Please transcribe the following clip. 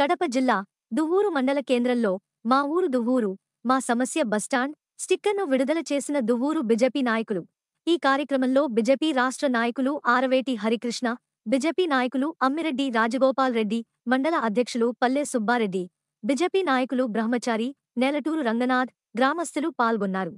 కడప జిల్లా దువ్వూరు మండల కేంద్రంలో మా ఊరు దువ్వూరు మా సమస్య బస్టాండ్ స్టిక్కర్ను విడుదల చేసిన దువ్వూరు బిజెపి నాయకులు ఈ కార్యక్రమంలో బిజెపి రాష్ట్ర నాయకులు ఆరవేటి హరికృష్ణ బిజెపి నాయకులు అమ్మిరెడ్డి రాజగోపాల్ రెడ్డి మండల అధ్యక్షులు పల్లె సుబ్బారెడ్డి బిజెపి నాయకులు బ్రహ్మచారి నేలటూరు రంగనాథ్ గ్రామస్తులు పాల్గొన్నారు